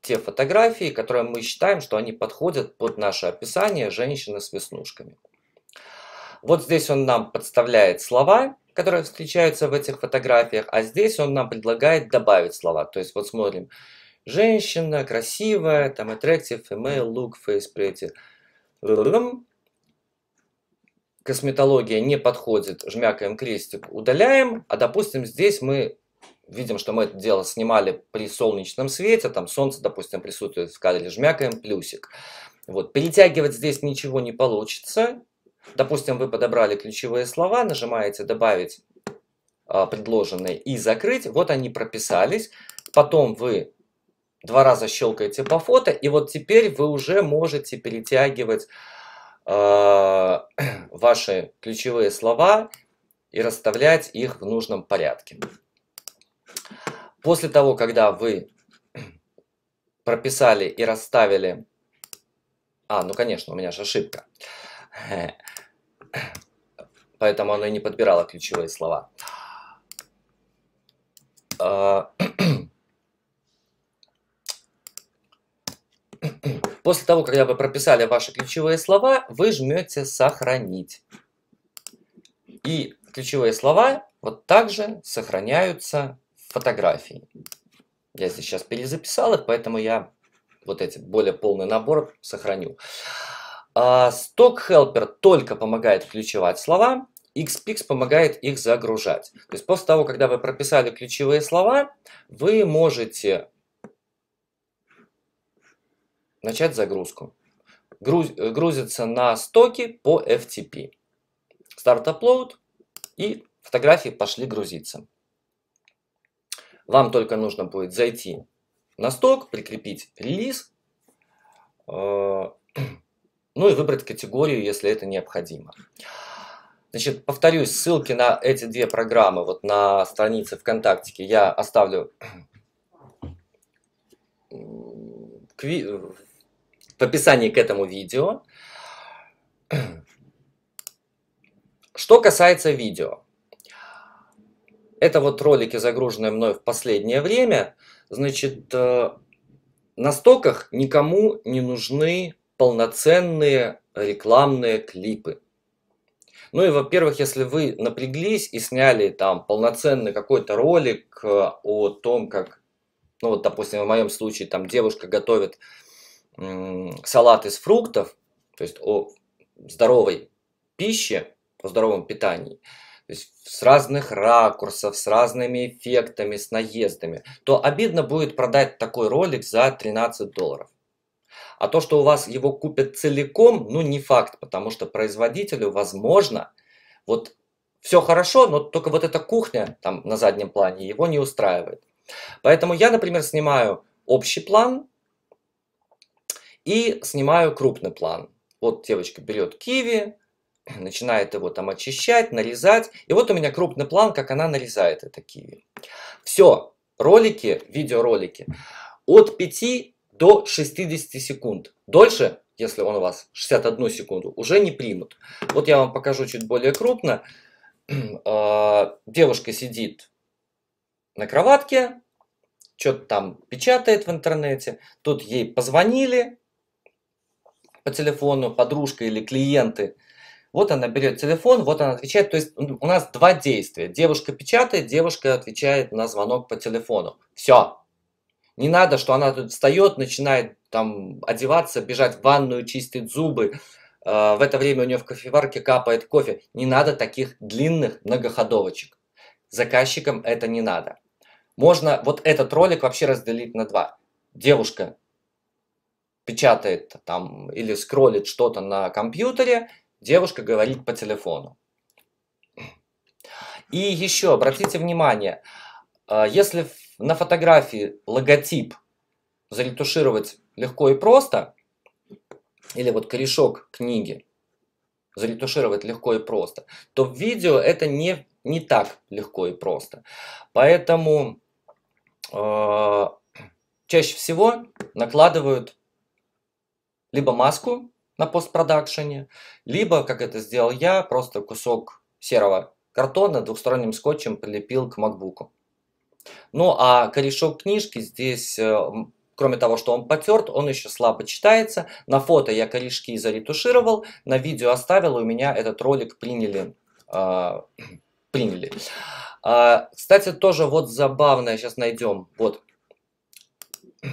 те фотографии, которые мы считаем, что они подходят под наше описание женщины с веснушками. Вот здесь он нам подставляет слова, которые встречаются в этих фотографиях, а здесь он нам предлагает добавить слова. То есть вот смотрим, женщина красивая, там attractive, female, look, face pretty косметология не подходит, жмякаем крестик, удаляем. А допустим, здесь мы видим, что мы это дело снимали при солнечном свете, там солнце, допустим, присутствует в кадре, жмякаем плюсик. Вот, перетягивать здесь ничего не получится. Допустим, вы подобрали ключевые слова, нажимаете «Добавить э, предложенные» и «Закрыть». Вот они прописались. Потом вы два раза щелкаете по фото, и вот теперь вы уже можете перетягивать а, ваши ключевые слова и расставлять их в нужном порядке. После того, когда вы прописали и расставили... А, ну конечно, у меня же ошибка. Поэтому оно и не подбирало ключевые слова. А, После того, когда вы прописали ваши ключевые слова, вы жмете «Сохранить». И ключевые слова вот также сохраняются в фотографии. Я здесь сейчас перезаписал их, поэтому я вот эти более полный набор сохраню. А, Stock Helper только помогает ключевать слова, XPix помогает их загружать. То есть после того, когда вы прописали ключевые слова, вы можете начать загрузку. Груз, э, грузится на стоки по FTP. старт Upload и фотографии пошли грузиться. Вам только нужно будет зайти на сток, прикрепить релиз, э, ну и выбрать категорию, если это необходимо. Значит, повторюсь, ссылки на эти две программы, вот на странице ВКонтактике я оставлю в описании к этому видео. Что касается видео. Это вот ролики, загруженные мной в последнее время. Значит, э, на стоках никому не нужны полноценные рекламные клипы. Ну и, во-первых, если вы напряглись и сняли там полноценный какой-то ролик э, о том, как, ну вот, допустим, в моем случае там девушка готовит салат из фруктов, то есть о здоровой пище, о здоровом питании, то есть с разных ракурсов, с разными эффектами, с наездами, то обидно будет продать такой ролик за 13 долларов. А то, что у вас его купят целиком, ну не факт, потому что производителю, возможно, вот все хорошо, но только вот эта кухня там на заднем плане его не устраивает. Поэтому я, например, снимаю общий план, и снимаю крупный план. Вот девочка берет киви, начинает его там очищать, нарезать. И вот у меня крупный план, как она нарезает это киви. Все, ролики, видеоролики от 5 до 60 секунд. Дольше, если он у вас 61 секунду, уже не примут. Вот я вам покажу чуть более крупно. А, девушка сидит на кроватке, что-то там печатает в интернете. Тут ей позвонили, по телефону, подружка или клиенты. Вот она берет телефон, вот она отвечает. То есть ну, у нас два действия. Девушка печатает, девушка отвечает на звонок по телефону. Все. Не надо, что она тут встает, начинает там одеваться, бежать в ванную, чистить зубы. Э, в это время у нее в кофеварке капает кофе. Не надо таких длинных многоходовочек. Заказчикам это не надо. Можно вот этот ролик вообще разделить на два. Девушка печатает там или скроллит что-то на компьютере, девушка говорит по телефону. И еще обратите внимание, а, если на фотографии логотип заретушировать легко и просто, или вот корешок книги заретушировать легко и просто, то в видео это не, не так легко и просто. Поэтому э, чаще всего накладывают либо маску на постпродакшене, либо, как это сделал я, просто кусок серого картона двухсторонним скотчем прилепил к макбуку. Ну а корешок книжки здесь, э, кроме того, что он потерт, он еще слабо читается. На фото я корешки заретушировал, на видео оставил, и у меня этот ролик приняли. Э, приняли. Э, кстати, тоже вот забавное, сейчас найдем, вот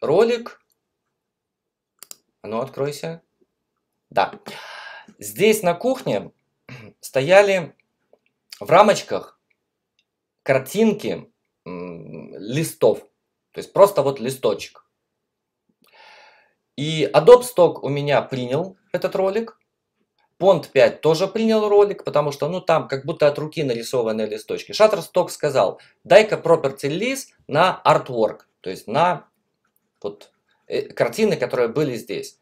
ролик. А ну, откройся. Да. Здесь на кухне стояли в рамочках картинки листов. То есть просто вот листочек. И Adobe Stock у меня принял этот ролик. Pond 5 тоже принял ролик, потому что ну там как будто от руки нарисованные листочки. Shutterstock сказал, дай-ка property list на artwork, то есть на вот Э, картины, которые были здесь.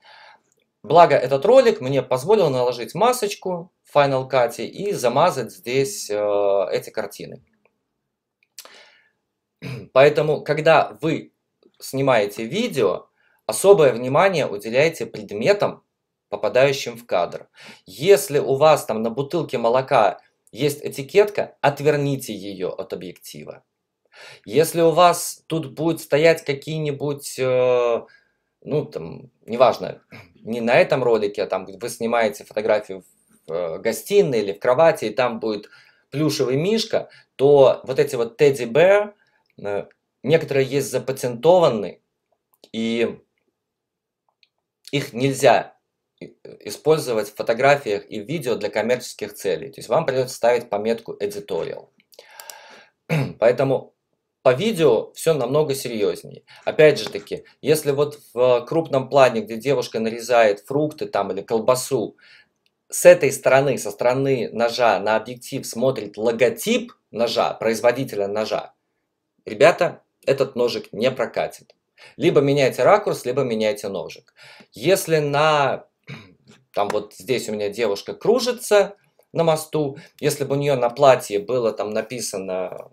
Благо, этот ролик мне позволил наложить масочку в Final Cut и замазать здесь э, эти картины. Поэтому, когда вы снимаете видео, особое внимание уделяйте предметам, попадающим в кадр. Если у вас там на бутылке молока есть этикетка, отверните ее от объектива. Если у вас тут будут стоять какие-нибудь, э, ну там, неважно, не на этом ролике, а там вы снимаете фотографию в э, гостиной или в кровати, и там будет плюшевый мишка, то вот эти вот тедди бэр, некоторые есть запатентованы, и их нельзя э, использовать в фотографиях и видео для коммерческих целей. То есть вам придется ставить пометку editorial. Поэтому по видео все намного серьезнее. Опять же таки, если вот в э, крупном плане, где девушка нарезает фрукты там или колбасу, с этой стороны, со стороны ножа на объектив смотрит логотип ножа, производителя ножа, ребята, этот ножик не прокатит. Либо меняйте ракурс, либо меняйте ножик. Если на... Там вот здесь у меня девушка кружится на мосту, если бы у нее на платье было там написано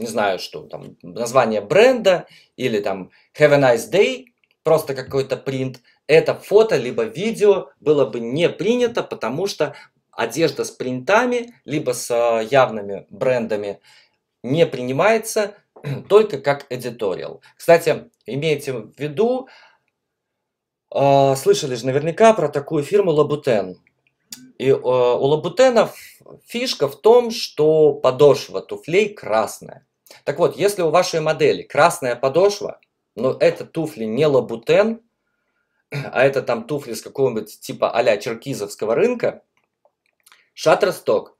не знаю что, там, название бренда или там have a nice day, просто какой-то принт, это фото либо видео было бы не принято, потому что одежда с принтами, либо с а, явными брендами не принимается только как editorial. Кстати, имейте в виду, а, слышали же наверняка про такую фирму Лабутен. И а, у Лабутенов фишка в том, что подошва туфлей красная. Так вот, если у вашей модели красная подошва, но ну, это туфли не лабутен, а это там туфли с какого-нибудь типа а черкизовского рынка, Shutterstock,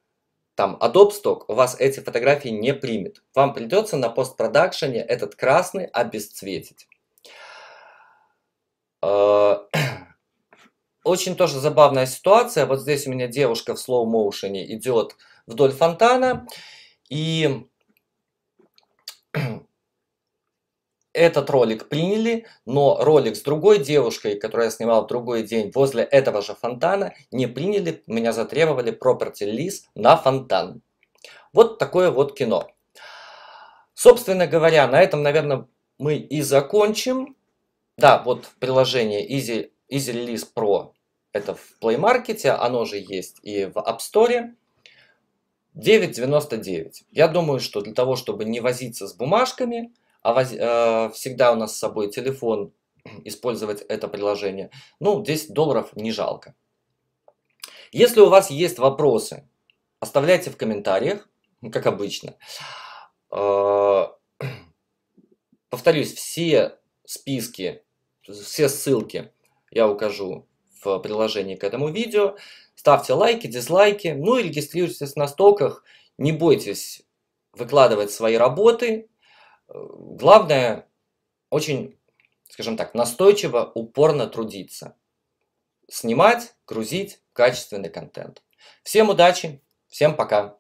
там адобсток, у вас эти фотографии не примет. Вам придется на постпродакшене этот красный обесцветить. Э, очень тоже забавная ситуация. Вот здесь у меня девушка в слоу-моушене идет вдоль фонтана. И этот ролик приняли, но ролик с другой девушкой, которую я снимал в другой день возле этого же фонтана, не приняли, меня затребовали property лист на фонтан. Вот такое вот кино. Собственно говоря, на этом, наверное, мы и закончим. Да, вот приложение Easy, Easy Release Pro это в Play Market, оно же есть и в App Store. 9.99. Я думаю, что для того, чтобы не возиться с бумажками, а воз... э, всегда у нас с собой телефон, использовать это приложение. Ну, 10 долларов не жалко. Если у вас есть вопросы, оставляйте в комментариях, как обычно. Э, повторюсь, все списки, все ссылки я укажу в приложении к этому видео. Ставьте лайки, дизлайки, ну и регистрируйтесь на стоках. Не бойтесь выкладывать свои работы, главное очень, скажем так, настойчиво, упорно трудиться. Снимать, грузить качественный контент. Всем удачи, всем пока.